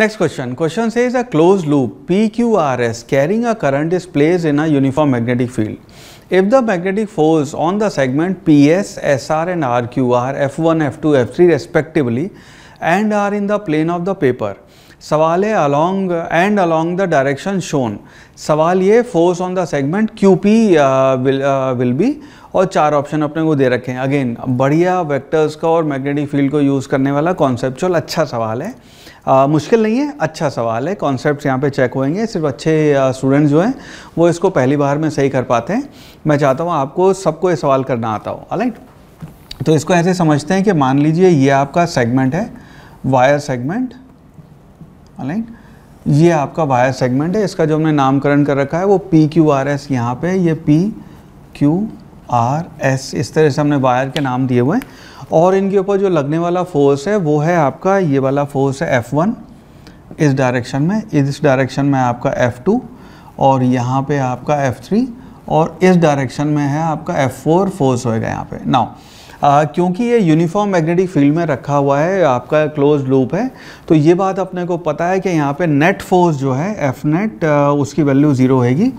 Next question. Question says a closed loop PQRS carrying a current is placed in a uniform magnetic field. If the magnetic force on the segment PS, SR and RQ are F1, F2, F3 respectively and are in the plane of the paper. सवाल along and along the direction shown. सवाल force on the segment QP uh, will, uh, will be और चार option अपने को दे रखे हैं again बढ़िया vectors का और मैग्नेटिक फील्ड को यूज़ करने वाला कॉन्सेप्चुअल अच्छा सवाल है आ, मुश्किल नहीं है अच्छा सवाल है कॉन्सेप्ट यहाँ पे चेक होएंगे सिर्फ अच्छे स्टूडेंट्स जो हैं वो इसको पहली बार में सही कर पाते हैं मैं चाहता हूँ आपको सबको ये सवाल करना आता हो अलाइट तो इसको ऐसे समझते हैं कि मान लीजिए ये आपका सेगमेंट है वायर सेगमेंट राइट ये आपका वायर सेगमेंट है इसका जो हमने नामकरण कर रखा है वो पी क्यू आर एस यहाँ पर ये पी क्यू आर एस इस तरह से हमने वायर के नाम दिए हुए हैं और इनके ऊपर जो लगने वाला फोर्स है वो है आपका ये वाला फोर्स है एफ़ वन इस डायरेक्शन में इस डायरेक्शन में आपका एफ़ टू और यहाँ पे आपका एफ़ थ्री और इस डायरेक्शन में है आपका एफ़ फोर फोर्स होएगा यहाँ पे नाउ आ, क्योंकि ये यूनिफॉर्म मैग्नेटिक फील्ड में रखा हुआ है आपका क्लोज लूप है तो ये बात अपने को पता है कि यहाँ पे नेट फोर्स जो है एफ नेट उसकी वैल्यू ज़ीरो होगी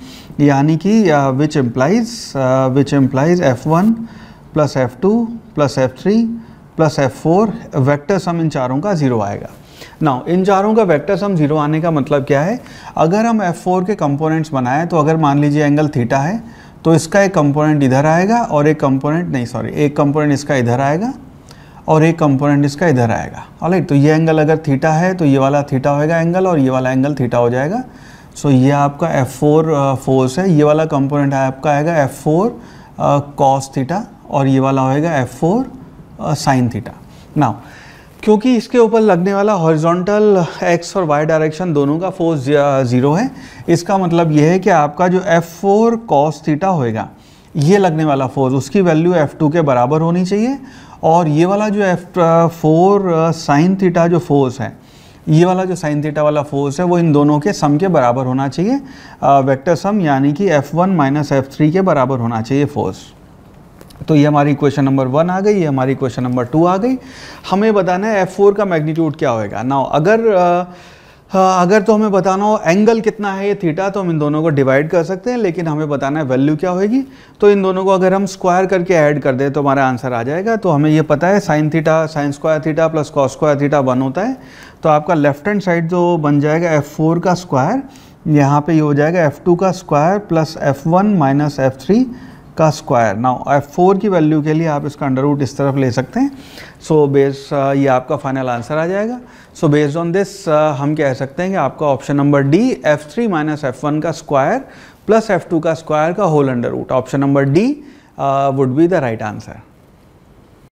यानी कि which implies which implies F one plus F two plus F three plus F four vector sum इन चारों का ज़ीरो आएगा नाउ इन चारों का वेक्टर सम जीरो आने का मतलब क्या है अगर हम एफ फोर के कंपोनेंट्स बनाएं तो अगर मान लीजिए एंगल थीटा है तो इसका एक कंपोनेंट इधर आएगा और एक कंपोनेंट नहीं सॉरी एक कंपोनेंट इसका इधर आएगा और एक कंपोनेंट इसका इधर आएगा ऑलराइट तो ये एंगल अगर थीटा है तो ये वाला थीटा होएगा एंगल और ये वाला एंगल थीटा हो जाएगा सो ये आपका एफ फोर फोर्स है ये वाला कंपोनेंट आपका आएगा एफ फोर कॉस थीटा और ये वाला होएगा F four sine theta now क्योंकि इसके ऊपर लगने वाला हॉरिजॉन्टल एक्स और वाई डायरेक्शन दोनों का फोर्स ज़ीरो uh, है इसका मतलब यह है कि आपका जो एफ़ फोर कॉस थीटा होएगा ये लगने वाला फोर्स उसकी वैल्यू एफ़ टू के बराबर होनी चाहिए और ये वाला जो एफ फोर साइन थीटा जो फोर्स है ये वाला जो साइन थीटा वाला फोर्स है वो इन दोनों के सम के बराबर होना चाहिए वेक्टर uh, सम यानी कि F one minus F three के बराबर होना चाहिए फोर्स तो ये हमारी क्वेश्चन नंबर वन आ गई ये हमारी क्वेश्चन नंबर टू आ गई हमें बताना है एफ फोर का मैग्नीट्यूड क्या होएगा ना अगर आ, अगर तो हमें बताना हो एंगल कितना है ये थीटा तो हम इन दोनों को डिवाइड कर सकते हैं लेकिन हमें बताना है वैल्यू क्या होगी तो इन दोनों को अगर हम स्क्वायर करके ऐड कर दें तो हमारा आंसर आ जाएगा तो हमें ये पता है sine theta sine square theta plus cos square theta one होता है तो आपका लेफ्ट हैंड साइड जो बन जाएगा एफ फोर का स्क्वायर यहाँ पर ये हो जाएगा एफ टू का square plus F one minus F three का स्क्वायर नाउ एफ फोर की वैल्यू के लिए आप इसका अंडर रूट इस तरफ ले सकते हैं सो so, बेस uh, ये आपका फाइनल आंसर आ जाएगा सो बेस्ड ऑन दिस हम कह सकते हैं कि आपका option number D F three minus F one का स्क्वायर प्लस एफ टू का स्क्वायर का whole under root option number D would be the right answer